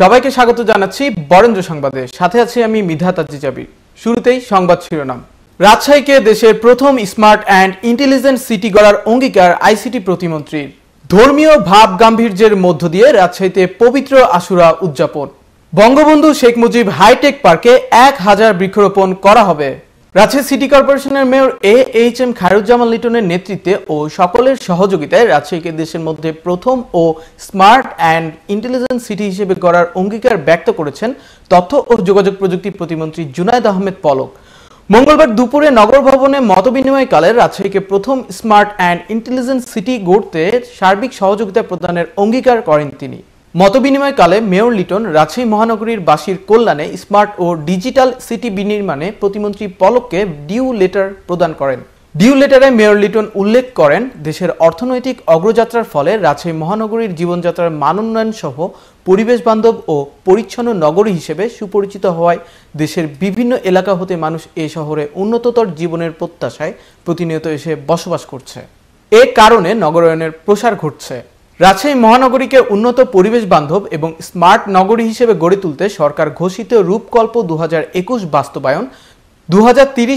সবাইকে স্বাগত জানাচ্ছি বরেন্দ্র সংবাদে সাথে আছি আমি মিধা তাজিজাবি শুরুতেই সংবাদ শিরোনাম রাজশাহীকে দেশের প্রথম স্মার্ট অ্যান্ড ইন্টেলিজেন্ট সিটি গড়ার অঙ্গীকার আইসিটি প্রতিমন্ত্রীর ধর্মীয় ভাব গাম্ভীর্যের মধ্য দিয়ে রাজশাহীতে পবিত্র আশুরা উদযাপন বঙ্গবন্ধু শেখ মুজিব হাইটেক পার্কে এক হাজার বৃক্ষরোপণ করা হবে রাজশাহী সিটি কর্পোরেশনের mayor A H M Khairuzzaman লিটনের নেতৃত্বে ও সকলের সহযোগিতায় রাজশাহীকে দেশের মধ্যে প্রথম ও স্মার্ট অ্যান্ড ইন্টেলিজেন্ট সিটি হিসেবে গড়ার অঙ্গীকার ব্যক্ত করেছেন তথ্য ও যোগাযোগ প্রযুক্তি প্রতিমন্ত্রী জুনায়দ আহমেদ পলক মঙ্গলবার দুপুরে নগর ভবনে মতবিনিময়কালে রাজশাহীকে প্রথম স্মার্ট অ্যান্ড ইন্টেলিজেন্ট সিটি গড়তে সার্বিক সহযোগিতা প্রদানের অঙ্গীকার করেন তিনি মতবিনিময়কালে মেয়র লিটন রাজশাহী মহানগরীর বাসীর কল্যাণে স্মার্ট ও ডিজিটাল সিটি বিনির্মাণে প্রতিমন্ত্রী পলককে ডিউ লেটার প্রদান করেন ডিউ লেটারে মেয়র লিটন উল্লেখ করেন দেশের অর্থনৈতিক অগ্রযাত্রার ফলে রাজশাহী মহানগরীর জীবনযাত্রার মানোন্নয়ন সহ পরিবেশ বান্ধব ও পরিচ্ছন্ন নগরী হিসেবে সুপরিচিত হওয়ায় দেশের বিভিন্ন এলাকা হতে মানুষ এ শহরে উন্নততর জীবনের প্রত্যাশায় প্রতিনিয়ত এসে বসবাস করছে এ কারণে নগরায়নের প্রসার ঘটছে রাজশাহী মহানগরীকে উন্নত পরিবেশ বান্ধব এবং স্মার্ট নগরী হিসেবে গড়ে তুলতে সরকার ঘোষিত রূপকল্প দু বাস্তবায়ন দু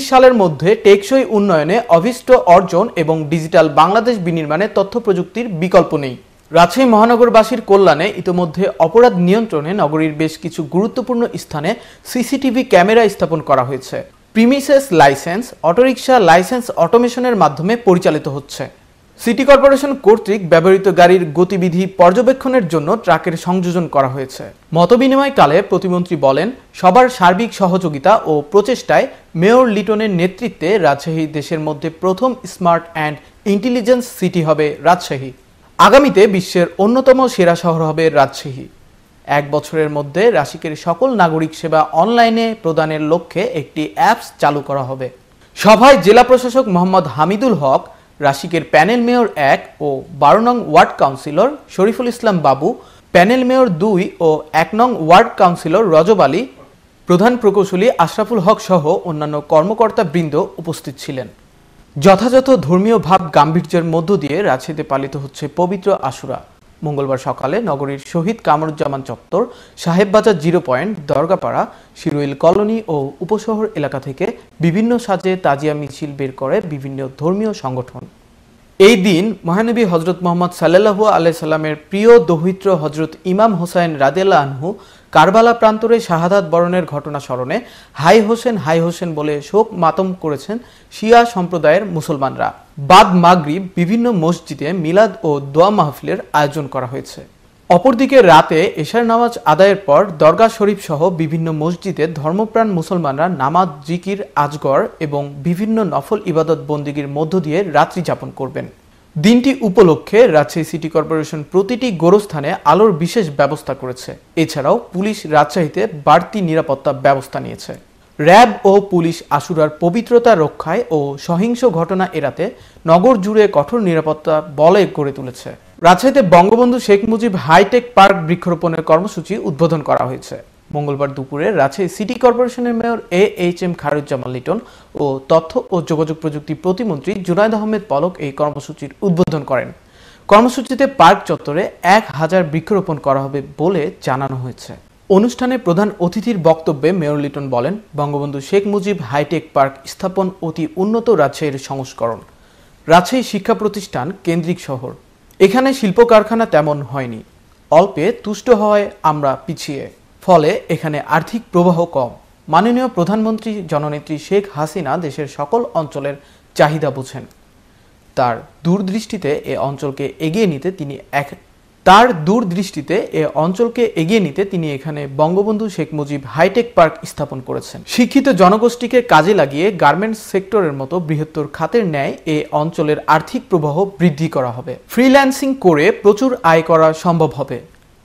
সালের মধ্যে টেকসই উন্নয়নে অভিষ্ট অর্জন এবং ডিজিটাল বাংলাদেশ বিনির্মাণে তথ্য প্রযুক্তির বিকল্প নেই রাজশাহী মহানগরবাসীর কল্যাণে ইতোমধ্যে অপরাধ নিয়ন্ত্রণে নগরীর বেশ কিছু গুরুত্বপূর্ণ স্থানে সিসিটিভি ক্যামেরা স্থাপন করা হয়েছে প্রিমিসেস লাইসেন্স অটোরিকশা লাইসেন্স অটোমেশনের মাধ্যমে পরিচালিত হচ্ছে সিটি কর্পোরেশন কর্তৃক ব্যবহৃত গাড়ির গতিবিধি পর্যবেক্ষণের জন্য ট্রাকের সংযোজন করা হয়েছে মতবিনিময়কালে প্রতিমন্ত্রী বলেন সবার সার্বিক সহযোগিতা ও প্রচেষ্টায় মেয়র লিটনের নেতৃত্বে রাজশাহী দেশের মধ্যে প্রথম স্মার্ট অ্যান্ড ইন্টেলিজেন্স সিটি হবে রাজশাহী আগামীতে বিশ্বের অন্যতম সেরা শহর হবে রাজশাহী এক বছরের মধ্যে রাশিকের সকল নাগরিক সেবা অনলাইনে প্রদানের লক্ষ্যে একটি অ্যাপস চালু করা হবে সভায় জেলা প্রশাসক মোহাম্মদ হামিদুল হক রাশিকের প্যানেল মেয়র এক ও বারো নং ওয়ার্ড কাউন্সিলর শরীফুল ইসলাম বাবু প্যানেল মেয়র দুই ও এক নং ওয়ার্ড কাউন্সিলর রজব আলী প্রধান প্রকৌশলী আশরাফুল হক সহ অন্যান্য কর্মকর্তা বৃন্দ উপস্থিত ছিলেন যথাযথ ধর্মীয় ভাব গাম্ভীর্যের মধ্য দিয়ে রাজশাহীতে পালিত হচ্ছে পবিত্র আশুরা মঙ্গলবার সকালে নগরীর শহীদ কামরুজ্জামান চত্বর Sahebbazar zero point Dargapara Shiruil colony ও উপশহর এলাকা থেকে বিভিন্ন সাজে তাজিয়া মিছিল বের করে বিভিন্ন ধর্মীয় সংগঠন এই দিন মহানবী হজরত মোহাম্মদ সাল্লাহু আলাইসাল্লামের প্রিয় দৌহিত্র হজরত ইমাম হোসাইন রাদেলা আনহু কারবালা প্রান্তরে শাহাদাত বরণের ঘটনা স্মরণে হাই হোসেন হাই হোসেন বলে শোক মাতম করেছেন শিয়া সম্প্রদায়ের মুসলমানরা বাদ মাগরিব বিভিন্ন মসজিদে মিলাদ ও দোয়া মাহফিলের আয়োজন করা হয়েছে অপরদিকে রাতে এশার নামাজ আদায়ের পর দরগা শরীফ সহ বিভিন্ন মসজিদে ধর্মপ্রাণ মুসলমানরা নামাজ জিকির আজগর এবং বিভিন্ন নফল ইবাদত বন্দিগীর মধ্য দিয়ে রাত্রি যাপন করবেন দিনটি উপলক্ষে রাজশাহী সিটি কর্পোরেশন প্রতিটি গোরস্থানে আলোর বিশেষ ব্যবস্থা করেছে এছাড়াও পুলিশ রাজশাহীতে বাড়তি নিরাপত্তা ব্যবস্থা নিয়েছে র্যাব ও পুলিশ আশুরার পবিত্রতা রক্ষায় ও সহিংস ঘটনা এড়াতে নগর জুড়ে কঠোর নিরাপত্তা বলয় গড়ে তুলেছে রাজশাহীতে বঙ্গবন্ধু শেখ মুজিব হাইটেক পার্ক বৃক্ষরোপণের কর্মসূচি উদ্বোধন করা হয়েছে মঙ্গলবার দুপুরে রাজশাহী সিটি কর্পোরেশনের mayor A H M Kharuzzaman Liton ও তথ্য ও যোগাযোগ প্রযুক্তি প্রতিমন্ত্রী জুনায়দ আহমেদ পলক এই কর্মসূচির উদ্বোধন করেন কর্মসূচিতে পার্ক চত্বরে এক হাজার বৃক্ষরোপণ করা হবে বলে জানানো হয়েছে অনুষ্ঠানে প্রধান অতিথির বক্তব্যে মেয়র লিটন বলেন বঙ্গবন্ধু শেখ মুজিব হাইটেক পার্ক স্থাপন অতি উন্নত রাজশাহীর সংস্করণ রাজশাহী শিক্ষা প্রতিষ্ঠান কেন্দ্রিক শহর এখানে শিল্প কারখানা তেমন হয়নি অল্পে তুষ্ট হয় আমরা পিছিয়ে ফলে এখানে আর্থিক প্রবাহ কম মাননীয় প্রধানমন্ত্রী জননেত্রী শেখ হাসিনা দেশের সকল অঞ্চলের চাহিদা বোঝেন তার দূরদৃষ্টিতে এ অঞ্চলকে এগিয়ে নিতে তিনি এক তার দূরদৃষ্টিতে এ অঞ্চলকে এগিয়ে নিতে তিনি এখানে বঙ্গবন্ধু শেখ মুজিব হাইটেক পার্ক স্থাপন করেছেন শিক্ষিত জনগোষ্ঠীকে কাজে লাগিয়ে গার্মেন্টস সেক্টরের মতো বৃহত্তর খাতের ন্যায় এ অঞ্চলের আর্থিক প্রবাহ বৃদ্ধি করা হবে ফ্রিল্যান্সিং করে প্রচুর আয় করা সম্ভব হবে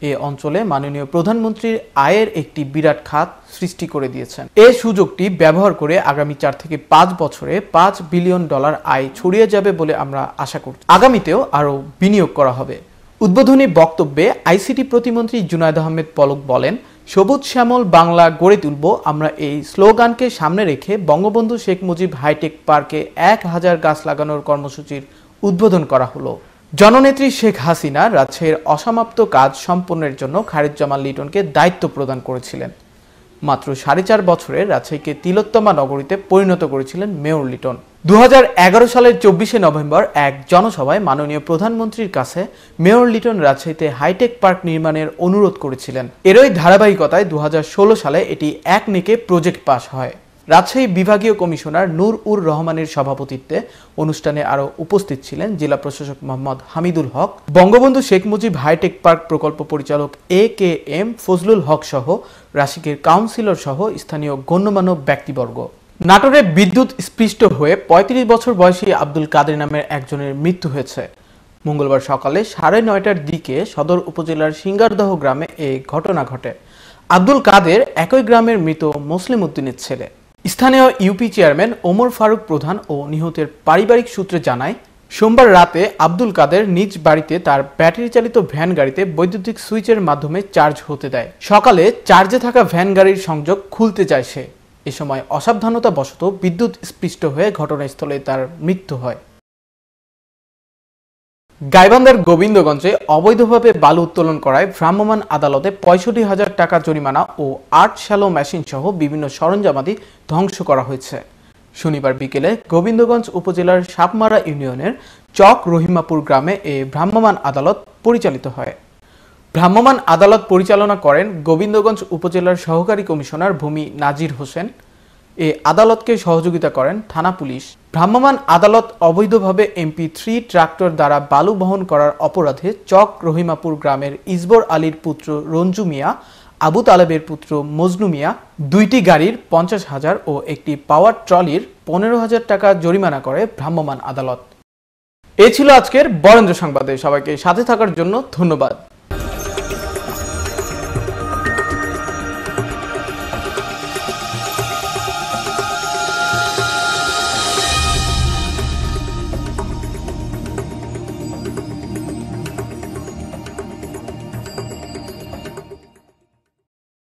এ অঞ্চলে মাননীয় প্রধানমন্ত্রীর আয়ের একটি বিরাট খাত সৃষ্টি করে দিয়েছেন এ সুযোগটি ব্যবহার করে আগামী চার থেকে পাঁচ বছরে পাঁচ বিলিয়ন ডলার আয় ছড়িয়ে যাবে বলে আমরা আশা করছি আগামীতেও আরও বিনিয়োগ করা হবে উদ্বোধনী বক্তব্যে আইসিটি প্রতিমন্ত্রী জুনায়দ আহমেদ পলক বলেন সবুজ শ্যামল বাংলা গড়ে তুলব আমরা এই স্লোগানকে সামনে রেখে বঙ্গবন্ধু শেখ মুজিব হাইটেক পার্কে এক হাজার গাছ লাগানোর কর্মসূচির উদ্বোধন করা হলো জননেত্রী শেখ হাসিনা রাজশাহীর অসমাপ্ত কাজ সম্পন্নের জন্য খারিজ জামাল লিটনকে দায়িত্ব প্রদান করেছিলেন মাত্র সাড়ে চার বছরে রাজশাহীকে তিলোত্তমা নগরীতে পরিণত করেছিলেন মেয়র লিটন দু সালের চব্বিশে নভেম্বর এক জনসভায় মাননীয় প্রধানমন্ত্রীর কাছে মেয়র লিটন রাজশাহীতে হাইটেক পার্ক নির্মাণের অনুরোধ করেছিলেন এরই ধারাবাহিকতায় দু সালে এটি এক নেকে প্রজেক্ট পাশ হয় রাজশাহী বিভাগীয় কমিশনার নূর উর রহমানের সভাপতিত্বে অনুষ্ঠানে আরও উপস্থিত ছিলেন জেলা প্রশাসক মোহাম্মদ হামিদুল হক বঙ্গবন্ধু শেখ মুজিব হাইটেক পার্ক প্রকল্প পরিচালক এ কে এম ফজলুল হক সহ রাশিকের কাউন্সিলর সহ স্থানীয় গণ্যমান্য ব্যক্তিবর্গ নাটোরে বিদ্যুৎ স্পৃষ্ট হয়ে ৩৫ বছর বয়সী আব্দুল কাদের নামের একজনের মৃত্যু হয়েছে মঙ্গলবার সকালে সাড়ে নয়টার দিকে সদর উপজেলার সিঙ্গারদহ গ্রামে এই ঘটনা ঘটে আব্দুল কাদের একই গ্রামের মৃত মুসলিম উদ্দিনের ছেলে স্থানীয় ইউপি চেয়ারম্যান ওমর ফারুক প্রধান ও নিহতের পারিবারিক সূত্রে জানায় সোমবার রাতে আব্দুল কাদের নিজ বাড়িতে তার ব্যাটারি চালিত ভ্যান গাড়িতে বৈদ্যুতিক সুইচের মাধ্যমে চার্জ হতে দেয় সকালে চার্জে থাকা ভ্যান গাড়ির সংযোগ খুলতে চায় সে এ সময় অসাবধানতাবশত বিদ্যুৎ স্পৃষ্ট হয়ে ঘটনাস্থলে তার মৃত্যু হয় গাইবান্ধার গোবিন্দগঞ্জে অবৈধভাবে বালু উত্তোলন করায় ভ্রাম্যমান আদালতে পঁয়ষট্টি হাজার টাকা জরিমানা ও আট শ্যালো মেশিন সহ বিভিন্ন সরঞ্জামাদি ধ্বংস করা হয়েছে শনিবার বিকেলে গোবিন্দগঞ্জ উপজেলার সাপমারা ইউনিয়নের চক রহিমাপুর গ্রামে এ ভ্রাম্যমান আদালত পরিচালিত হয় ভ্রাম্যমান আদালত পরিচালনা করেন গোবিন্দগঞ্জ উপজেলার সহকারী কমিশনার ভূমি নাজির হোসেন এ আদালতকে সহযোগিতা করেন থানা পুলিশ ভ্রাম্যমাণ আদালত অবৈধভাবে এমপি থ্রি ট্রাক্টর দ্বারা বালু বহন করার অপরাধে চক রহিমাপুর গ্রামের ইসবর আলীর পুত্র রঞ্জু মিয়া আবু তালেবের পুত্র মজনু মিয়া দুইটি গাড়ির পঞ্চাশ হাজার ও একটি পাওয়ার ট্রলির পনেরো হাজার টাকা জরিমানা করে ভ্রাম্যমাণ আদালত এ ছিল আজকের বরেন্দ্র সংবাদে সবাইকে সাথে থাকার জন্য ধন্যবাদ